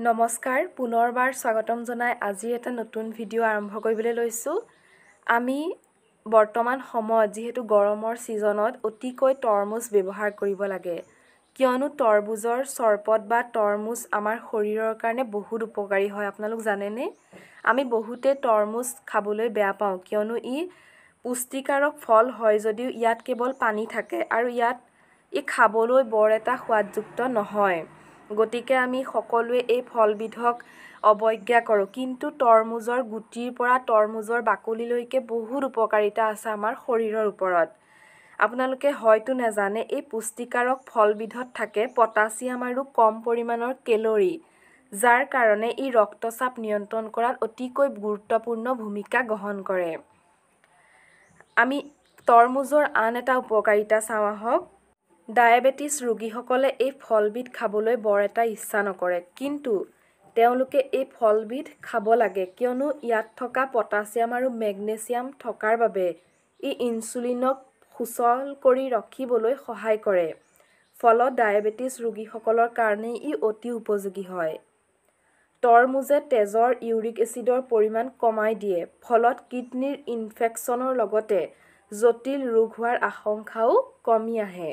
নমস্কাৰ পুনৰবাৰ স্বাগতম জনাই আজি এটা নতুন ভিডিঅ' আৰম্ভ কৰিবলৈ লৈছোঁ আমি বৰ্তমান সময়ত যিহেতু গৰমৰ ছিজনত অতিকৈ তৰমুজ ব্যৱহাৰ কৰিব লাগে কিয়নো তৰমুজৰ চৰপত বা তৰমুজ আমাৰ শৰীৰৰ কাৰণে বহুত উপকাৰী হয় আপোনালোক জানেনে আমি বহুতে তৰমুজ খাবলৈ বেয়া পাওঁ কিয়নো ই পুষ্টিকাৰক ফল হয় যদিও ইয়াত কেৱল পানী থাকে আৰু ইয়াত ই খাবলৈ বৰ এটা সোৱাদযুক্ত নহয় গতিকে আমি সকলোৱে এই ফলবিধক অৱজ্ঞা কৰোঁ কিন্তু তৰমুজৰ গুটিৰ পৰা তৰমুজৰ বাকলিলৈকে বহুত উপকাৰিতা আছে আমাৰ শৰীৰৰ ওপৰত আপোনালোকে হয়তো নাজানে এই পুষ্টিকাৰক ফলবিধত থাকে পটাছিয়াম আৰু কম পৰিমাণৰ কেলৰি যাৰ কাৰণে ই ৰক্তচাপ নিয়ন্ত্ৰণ কৰাত অতিকৈ গুৰুত্বপূৰ্ণ ভূমিকা গ্ৰহণ কৰে আমি তৰমুজৰ আন এটা উপকাৰিতা চাওঁ আহক ডায়েবেটিছ ৰোগীসকলে এই ফলবিধ খাবলৈ বৰ এটা ইচ্ছা নকৰে কিন্তু তেওঁলোকে এই ফলবিধ খাব লাগে কিয়নো ইয়াত থকা পটাছিয়াম আৰু মেগনেছিয়াম থকাৰ বাবে ই ইনচুলিনক সুচল কৰি ৰখিবলৈ সহায় কৰে ফলত ডায়েবেটিছ ৰোগীসকলৰ কাৰণে ই অতি উপযোগী হয় তৰমুজে তেজৰ ইউৰিক এচিডৰ পৰিমাণ কমাই দিয়ে ফলত কিডনীৰ ইনফেকশ্যনৰ লগতে জটিল ৰোগ হোৱাৰ আশংকাও কমি আহে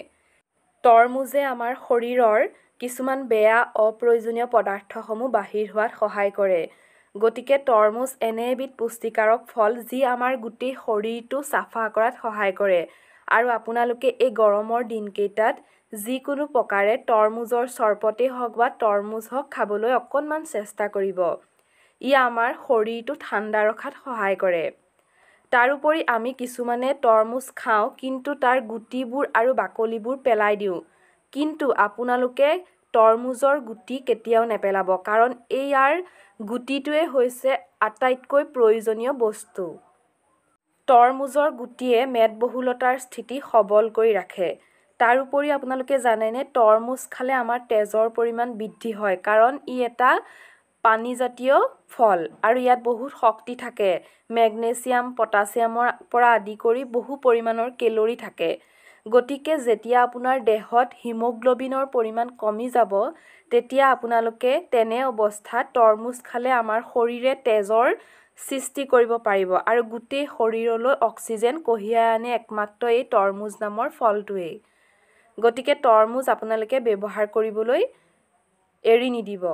তৰমুজে আমাৰ শৰীৰৰ কিছুমান বেয়া অপ্ৰয়োজনীয় পদাৰ্থসমূহ বাহিৰ হোৱাত সহায় কৰে গতিকে তৰমুজ এনে এবিধ পুষ্টিকাৰক ফল যি আমাৰ গোটেই শৰীৰটো চাফা কৰাত সহায় কৰে আৰু আপোনালোকে এই গৰমৰ দিনকেইটাত যিকোনো প্ৰকাৰে তৰমুজৰ চৰপতেই হওক বা তৰমুজ হওক খাবলৈ অকণমান চেষ্টা কৰিব ই আমাৰ শৰীৰটো ঠাণ্ডা ৰখাত সহায় কৰে তাৰোপৰি আমি কিছুমানে তৰমুজ খাওঁ কিন্তু তাৰ গুটিবোৰ আৰু বাকলিবোৰ পেলাই দিওঁ কিন্তু আপোনালোকে তৰমুজৰ গুটি কেতিয়াও নেপেলাব কাৰণ এইয়াৰ গুটিটোৱে হৈছে আটাইতকৈ প্ৰয়োজনীয় বস্তু তৰমুজৰ গুটিয়ে মেদবহুলতাৰ স্থিতি সবল কৰি ৰাখে তাৰ উপৰি আপোনালোকে জানেনে তৰমুজ খালে আমাৰ তেজৰ পৰিমাণ বৃদ্ধি হয় কাৰণ ই এটা পানীজাতীয় ফল আৰু ইয়াত বহুত শক্তি থাকে মেগনেচিয়াম পটাচিয়ামৰ পৰা আদি কৰি বহু পৰিমাণৰ কেলৰি থাকে গতিকে যেতিয়া আপোনাৰ দেহত হিমগ্ল'বিনৰ পৰিমাণ কমি যাব তেতিয়া আপোনালোকে তেনে অৱস্থাত তৰমুজ খালে আমাৰ শৰীৰে তেজৰ সৃষ্টি কৰিব পাৰিব আৰু গোটেই শৰীৰলৈ অক্সিজেন কঢ়িয়াই আনে একমাত্ৰ এই তৰমুজ নামৰ ফলটোৱেই গতিকে তৰমুজ আপোনালোকে ব্যৱহাৰ কৰিবলৈ এৰি নিদিব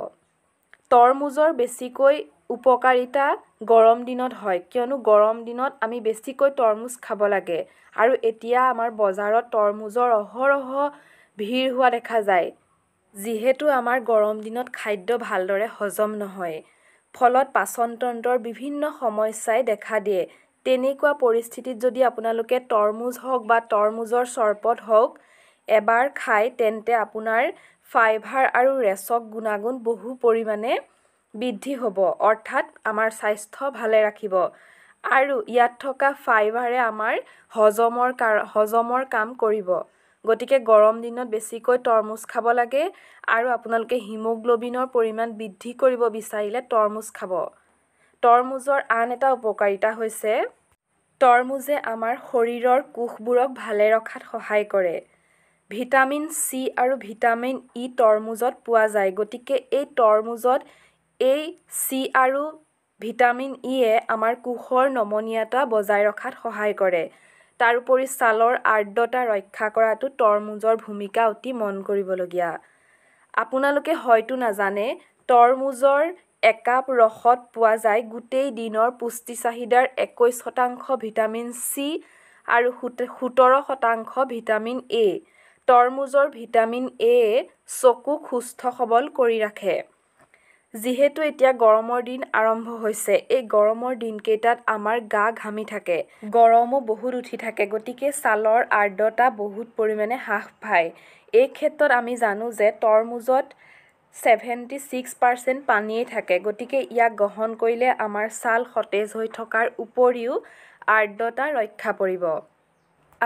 তৰমুজৰ বেছিকৈ উপকাৰিতা গৰম দিনত হয় কিয়নো গৰম দিনত আমি বেছিকৈ তৰমুজ খাব লাগে আৰু এতিয়া আমাৰ বজাৰত তৰমুজৰ অহৰহ ভিৰ হোৱা দেখা যায় যিহেতু আমাৰ গৰম দিনত খাদ্য ভালদৰে হজম নহয় ফলত পাচনতন্ত্ৰৰ বিভিন্ন সমস্যাই দেখা দিয়ে তেনেকুৱা পৰিস্থিতিত যদি আপোনালোকে তৰমুজ হওক বা তৰমুজৰ চৰপত হওক এবাৰ খায় তেন্তে আপোনাৰ ফাইভাৰ আৰু ৰেচক গুণাগুণ বহু পৰিমাণে বৃদ্ধি হ'ব অৰ্থাৎ আমাৰ স্বাস্থ্য ভালে ৰাখিব আৰু ইয়াত থকা ফাইভাৰে আমাৰ হজমৰ কাৰ হজমৰ কাম কৰিব গতিকে গৰম দিনত বেছিকৈ তৰমুজ খাব লাগে আৰু আপোনালোকে হিমগ্ল'বিনৰ পৰিমাণ বৃদ্ধি কৰিব বিচাৰিলে তৰমুজ খাব তৰমুজৰ আন এটা উপকাৰিতা হৈছে তৰমুজে আমাৰ শৰীৰৰ কোষবোৰক ভালে ৰখাত সহায় কৰে ভিটামিন চি আৰু ভিটামিন ই তৰমুজত পোৱা যায় গতিকে এই তৰমুজত এই চি আৰু ভিটামিন ইয়ে আমাৰ কোষৰ নমনীয়তা বজাই ৰখাত সহায় কৰে তাৰোপৰি ছালৰ আৰ্দ্ৰতা ৰক্ষা কৰাটো তৰমুজৰ ভূমিকা অতি মন কৰিবলগীয়া আপোনালোকে হয়তো নাজানে তৰমুজৰ একাপ ৰসত পোৱা যায় গোটেই দিনৰ পুষ্টি চাহিদাৰ একৈছ শতাংশ ভিটামিন চি আৰু সোতৰ শতাংশ ভিটামিন এ' তৰমুজৰ ভিটামিন এ চকুক সুস্থ সবল কৰি ৰাখে যিহেতু এতিয়া গৰমৰ দিন আৰম্ভ হৈছে এই গৰমৰ দিনকেইটাত আমাৰ গা ঘামি থাকে গৰমো বহুত উঠি থাকে গতিকে ছালৰ আৰ্দ্ৰতা বহুত পৰিমাণে হ্ৰাস পায় এই ক্ষেত্ৰত আমি জানো যে তৰমুজত ছেভেণ্টি ছিক্স পাৰ্চেণ্ট পানীয়ে থাকে গতিকে ইয়াক গ্ৰহণ কৰিলে আমাৰ ছাল সতেজ হৈ থকাৰ উপৰিও আৰ্দ্ৰতা ৰক্ষা পৰিব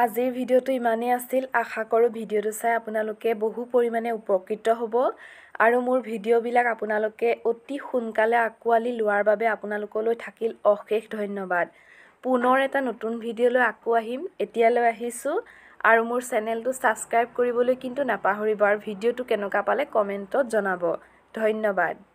আজিৰ ভিডিঅ'টো ইমানেই আছিল আশা কৰোঁ ভিডিঅ'টো চাই আপোনালোকে বহু পৰিমাণে উপকৃত হ'ব আৰু মোৰ ভিডিঅ'বিলাক আপোনালোকে অতি সোনকালে আঁকোৱালি লোৱাৰ বাবে আপোনালোকলৈ থাকিল অশেষ ধন্যবাদ পুনৰ এটা নতুন ভিডিঅ'লৈ আকৌ আহিম এতিয়ালৈ আহিছোঁ আৰু মোৰ চেনেলটো ছাবস্ক্ৰাইব কৰিবলৈ কিন্তু নাপাহৰিব আৰু ভিডিঅ'টো কেনেকুৱা পালে কমেণ্টত জনাব ধন্যবাদ